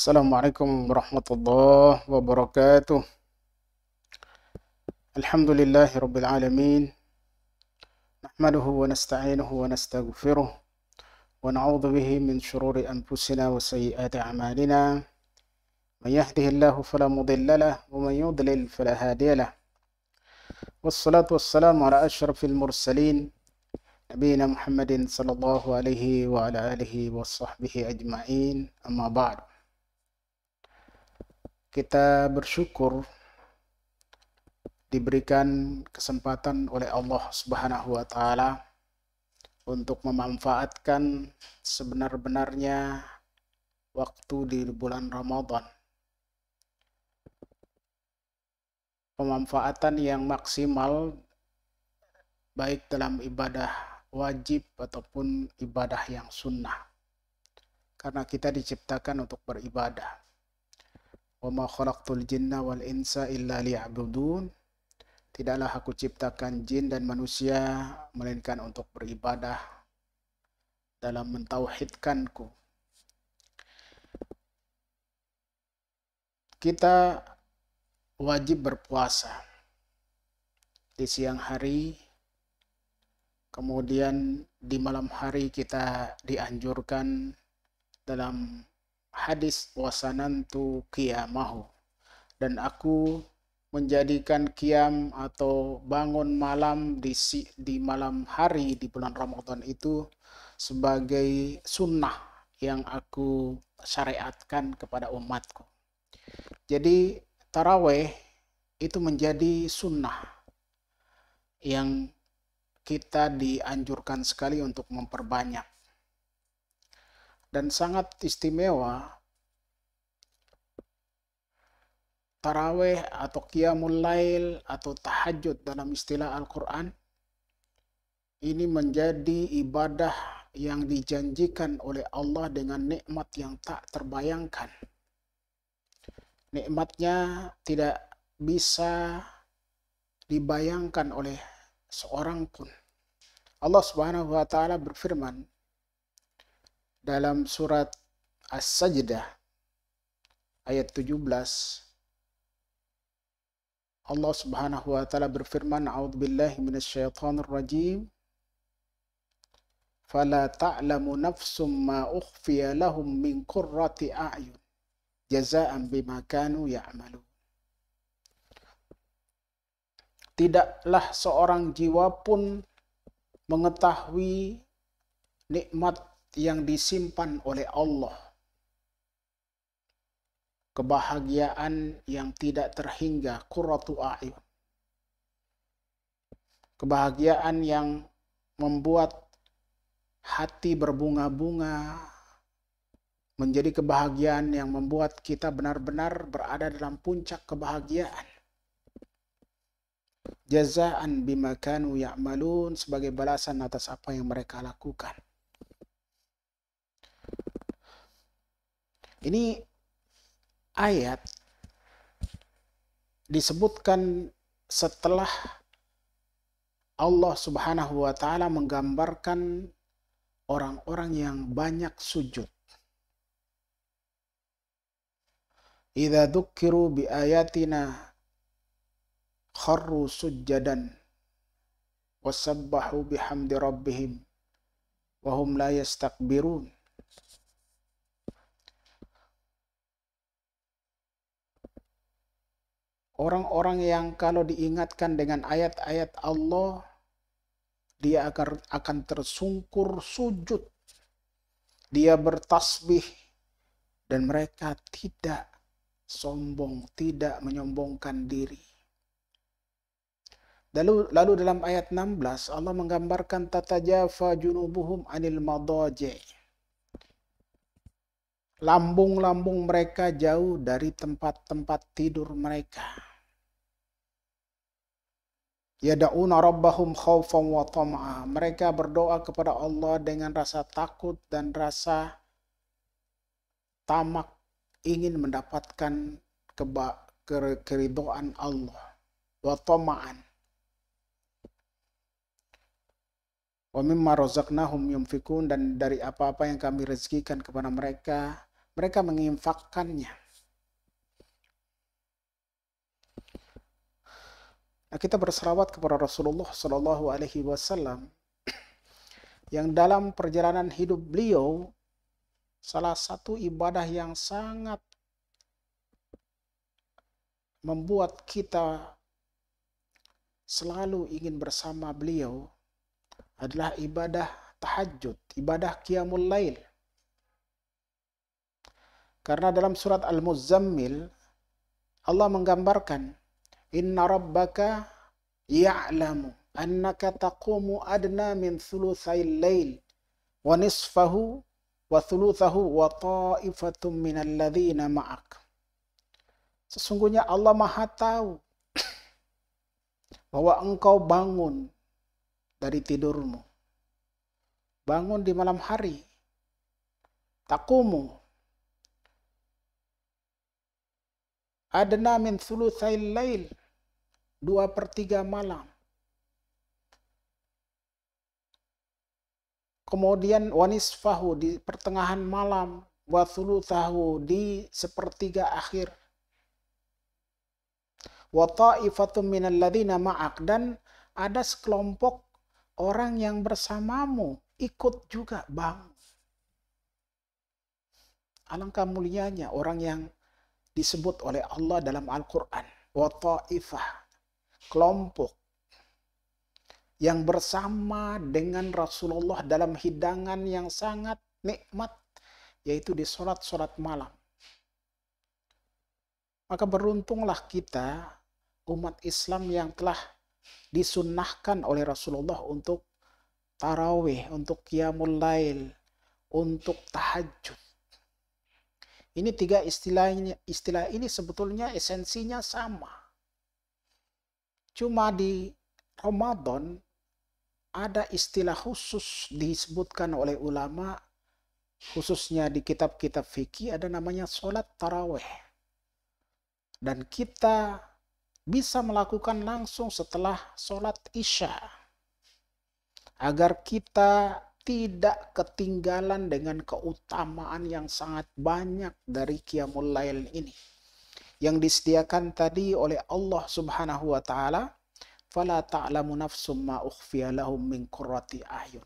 السلام عليكم ورحمة الله وبركاته الحمد لله رب العالمين نحمده ونستعينه ونستغفره ونعوذ به من شرور أنفسنا وسيئات أعمالنا من يهده الله فلا مضل له ومن يضلل فلا هادي له والصلاة والسلام على أشرف المرسلين نبينا محمد صلى الله عليه وعلى آله وصحبه أجمعين أما بعد kita bersyukur diberikan kesempatan oleh Allah Subhanahu wa taala untuk memanfaatkan sebenar-benarnya waktu di bulan Ramadan. Pemanfaatan yang maksimal baik dalam ibadah wajib ataupun ibadah yang sunnah. Karena kita diciptakan untuk beribadah. وَمَا خَلَقْتُ الْجِنَّ وَالْإِنْسَ إِلَّا لِيَعْبُدُونَ Tidaklah aku ciptakan jin dan manusia, melainkan untuk beribadah dalam mentauhidkanku. Kita wajib berpuasa di siang hari, kemudian di malam hari kita dianjurkan dalam hadis wasanantu kiamahu dan aku menjadikan kiam atau bangun malam di di malam hari di bulan Ramadan itu sebagai sunnah yang aku syariatkan kepada umatku. Jadi taraweh itu menjadi sunnah yang kita dianjurkan sekali untuk memperbanyak dan sangat istimewa taraweh atau qiyamul lail atau tahajud dalam istilah Al-Quran ini menjadi ibadah yang dijanjikan oleh Allah dengan nikmat yang tak terbayangkan. Nikmatnya tidak bisa dibayangkan oleh seorang pun. Allah Subhanahu wa taala berfirman dalam surat As-Sajdah ayat 17 Allah Subhanahu wa taala berfirman a'udzubillahi minasyaitonir rajim fala ta'lamu nafsum ma ukhfiya lahum min qurrati a'yun jazaan bima kanu ya'malun Tidaklah seorang jiwa pun mengetahui nikmat yang disimpan oleh Allah. Kebahagiaan yang tidak terhingga, kuratu a'yun. Kebahagiaan yang membuat hati berbunga-bunga menjadi kebahagiaan yang membuat kita benar-benar berada dalam puncak kebahagiaan. Jazaan bimakanu ya'malun sebagai balasan atas apa yang mereka lakukan. Ini ayat disebutkan setelah Allah Subhanahu wa taala menggambarkan orang-orang yang banyak sujud. Idza dzukiru bi ayatina kharru sujjadan wasabbahu bihamdi rabbihim wahum la yastakbirun. Orang-orang yang kalau diingatkan dengan ayat-ayat Allah, dia akan, akan tersungkur sujud. Dia bertasbih dan mereka tidak sombong, tidak menyombongkan diri. Lalu, lalu dalam ayat 16 Allah menggambarkan tatajafa junubuhum anil madaji. Lambung-lambung mereka jauh dari tempat-tempat tidur mereka. Yada'una rabbahum khawfan wa tam'a. Mereka berdoa kepada Allah dengan rasa takut dan rasa tamak ingin mendapatkan keba keridoan Allah. Wa tama'an. Wa mimma razaqnahum yunfikun dan dari apa-apa yang kami rezekikan kepada mereka, mereka menginfakkannya. Nah, kita berserawat kepada Rasulullah Shallallahu Alaihi Wasallam yang dalam perjalanan hidup beliau salah satu ibadah yang sangat membuat kita selalu ingin bersama beliau adalah ibadah tahajud, ibadah qiyamul lail. Karena dalam surat Al-Muzammil Allah menggambarkan Inna rabbaka ya'lamu annaka taqumu adna min thuluthail lail wa nisfahu wa thulutsahu wa ta'ifatum min alladhina ma'ak. Sesungguhnya Allah maha tahu bahwa engkau bangun dari tidurmu. Bangun di malam hari. Takumu. Adna min thuluthail lail dua per tiga malam. Kemudian wanis fahu di pertengahan malam, tahu di sepertiga akhir. Wa ta'ifatum minal ladhina ma'ak dan ada sekelompok orang yang bersamamu ikut juga bang Alangkah mulianya orang yang disebut oleh Allah dalam Al-Quran. Wa kelompok yang bersama dengan Rasulullah dalam hidangan yang sangat nikmat, yaitu di sholat-sholat malam. Maka beruntunglah kita, umat Islam yang telah disunnahkan oleh Rasulullah untuk tarawih, untuk qiyamul lail, untuk tahajud. Ini tiga istilahnya, istilah ini sebetulnya esensinya sama Cuma di Ramadan ada istilah khusus disebutkan oleh ulama khususnya di kitab-kitab fikih ada namanya sholat taraweh dan kita bisa melakukan langsung setelah sholat isya agar kita tidak ketinggalan dengan keutamaan yang sangat banyak dari Qiyamul Lail ini yang disediakan tadi oleh Allah Subhanahu wa taala, fala ta'lamu nafsum ma ukhfiya lahum min qurrati ayun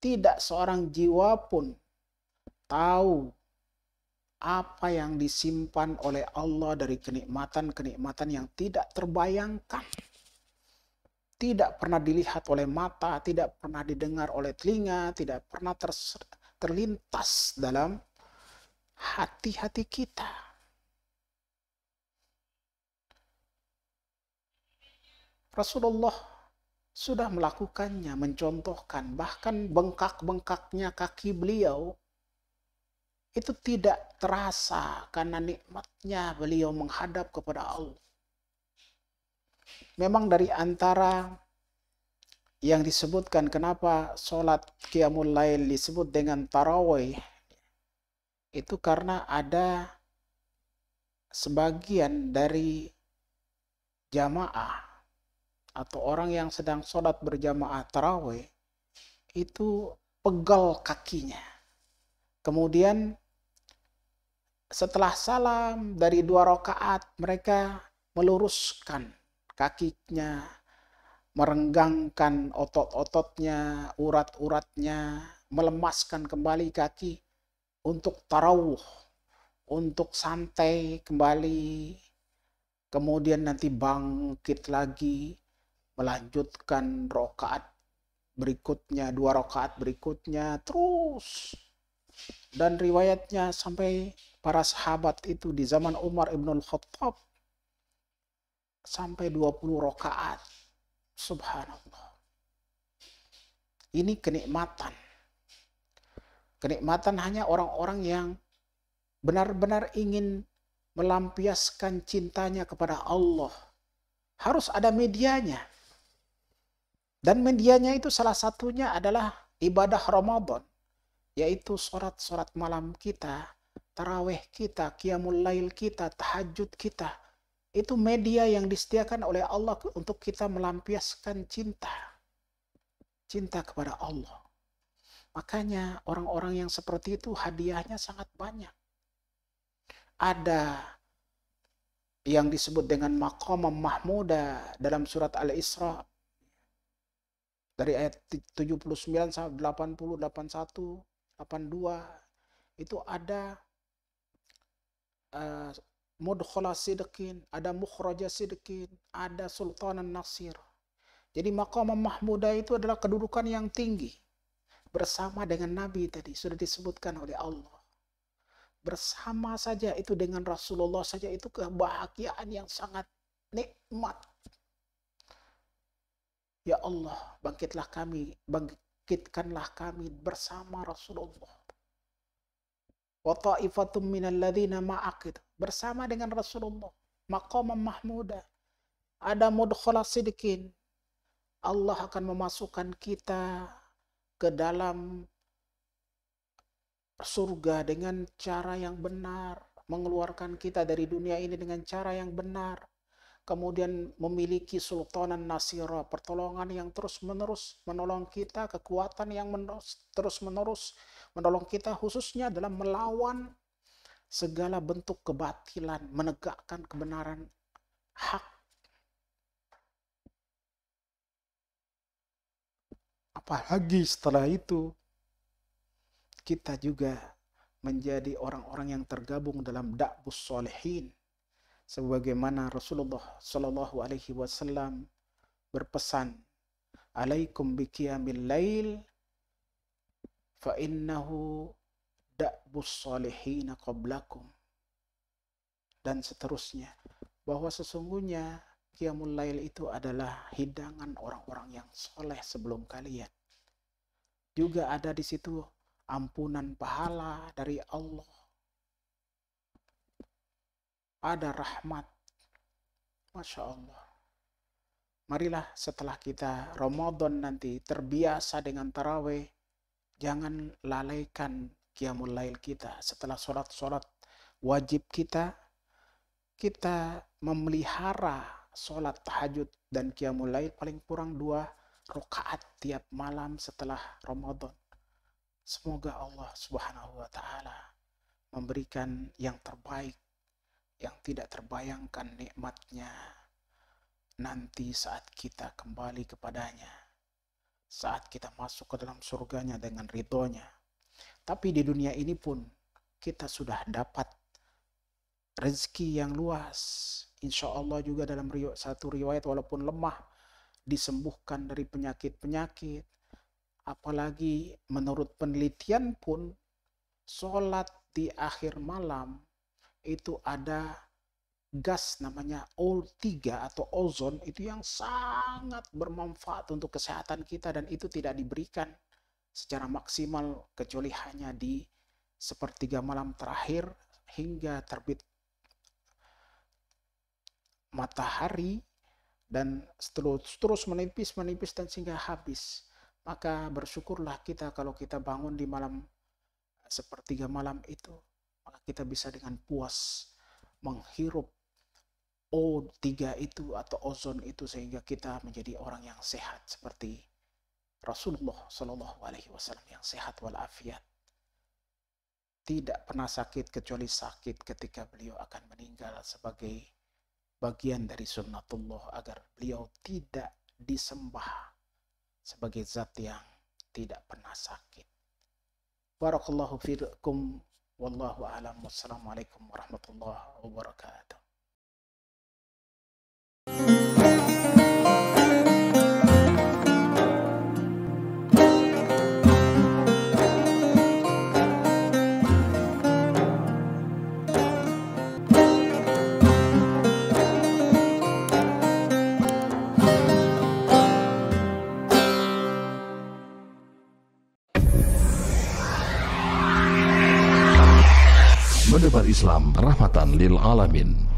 Tidak seorang jiwa pun tahu apa yang disimpan oleh Allah dari kenikmatan-kenikmatan yang tidak terbayangkan. Tidak pernah dilihat oleh mata, tidak pernah didengar oleh telinga, tidak pernah terlintas dalam hati-hati kita Rasulullah sudah melakukannya, mencontohkan, bahkan bengkak-bengkaknya kaki beliau itu tidak terasa karena nikmatnya beliau menghadap kepada Allah. Memang dari antara yang disebutkan kenapa sholat Qiyamul Lail disebut dengan tarawih itu karena ada sebagian dari jamaah atau orang yang sedang sholat berjamaah taraweh itu pegal kakinya. Kemudian setelah salam dari dua rakaat mereka meluruskan kakinya, merenggangkan otot-ototnya, urat-uratnya, melemaskan kembali kaki untuk tarawuh, untuk santai kembali, kemudian nanti bangkit lagi, melanjutkan rokaat berikutnya, dua rokaat berikutnya, terus. Dan riwayatnya sampai para sahabat itu di zaman Umar Ibn Khattab sampai 20 rokaat. Subhanallah. Ini kenikmatan. Kenikmatan hanya orang-orang yang benar-benar ingin melampiaskan cintanya kepada Allah. Harus ada medianya. Dan medianya itu salah satunya adalah ibadah Ramadan, yaitu sorat-sorat malam kita, taraweh kita, qiyamul lail kita, tahajud kita. Itu media yang disediakan oleh Allah untuk kita melampiaskan cinta. Cinta kepada Allah. Makanya orang-orang yang seperti itu hadiahnya sangat banyak. Ada yang disebut dengan makomah mahmuda dalam surat Al-Isra dari ayat 79 sampai 80, 81, 82 itu ada eh, mudkhala sidqin, ada mukhraja sidqin, ada sultanan nasir. Jadi maqam mahmuda itu adalah kedudukan yang tinggi bersama dengan nabi tadi sudah disebutkan oleh Allah. Bersama saja itu dengan Rasulullah saja itu kebahagiaan yang sangat nikmat Ya Allah, bangkitlah kami, bangkitkanlah kami bersama Rasulullah. Wa ta'ifatum ladhina ma'akid. Bersama dengan Rasulullah. Maqaman mahmuda. Ada mudkhala sidikin. Allah akan memasukkan kita ke dalam surga dengan cara yang benar, mengeluarkan kita dari dunia ini dengan cara yang benar, kemudian memiliki sultanan nasira, pertolongan yang terus-menerus menolong kita, kekuatan yang terus-menerus menolong kita khususnya dalam melawan segala bentuk kebatilan, menegakkan kebenaran hak. Apalagi setelah itu kita juga menjadi orang-orang yang tergabung dalam dakbus solehin sebagaimana Rasulullah Shallallahu Alaihi Wasallam berpesan, "Alaikum bikiyamil lail, fa innahu da'bus salihina qablakum." Dan seterusnya, bahwa sesungguhnya Qiyamul Lail itu adalah hidangan orang-orang yang soleh sebelum kalian. Juga ada di situ ampunan pahala dari Allah ada rahmat. Masya Allah. Marilah setelah kita Ramadan nanti terbiasa dengan taraweh, jangan lalaikan kiamulail lail kita. Setelah sholat-sholat wajib kita, kita memelihara sholat tahajud dan kiamulail lail paling kurang dua rakaat tiap malam setelah Ramadan. Semoga Allah subhanahu wa ta'ala memberikan yang terbaik yang tidak terbayangkan nikmatnya nanti saat kita kembali kepadanya, saat kita masuk ke dalam surganya dengan ridhonya. Tapi di dunia ini pun kita sudah dapat rezeki yang luas. Insya Allah juga dalam satu riwayat walaupun lemah disembuhkan dari penyakit-penyakit. Apalagi menurut penelitian pun sholat di akhir malam itu ada gas namanya O3 atau ozon itu yang sangat bermanfaat untuk kesehatan kita dan itu tidak diberikan secara maksimal kecuali hanya di sepertiga malam terakhir hingga terbit matahari dan terus terus menipis menipis dan sehingga habis maka bersyukurlah kita kalau kita bangun di malam sepertiga malam itu kita bisa dengan puas menghirup O3 itu atau ozon itu sehingga kita menjadi orang yang sehat seperti Rasulullah Shallallahu Alaihi Wasallam yang sehat walafiat tidak pernah sakit kecuali sakit ketika beliau akan meninggal sebagai bagian dari sunnatullah agar beliau tidak disembah sebagai zat yang tidak pernah sakit. Barakallahu fiikum والله أعلم والسلام عليكم ورحمة الله وبركاته Islam rahmatan lil alamin.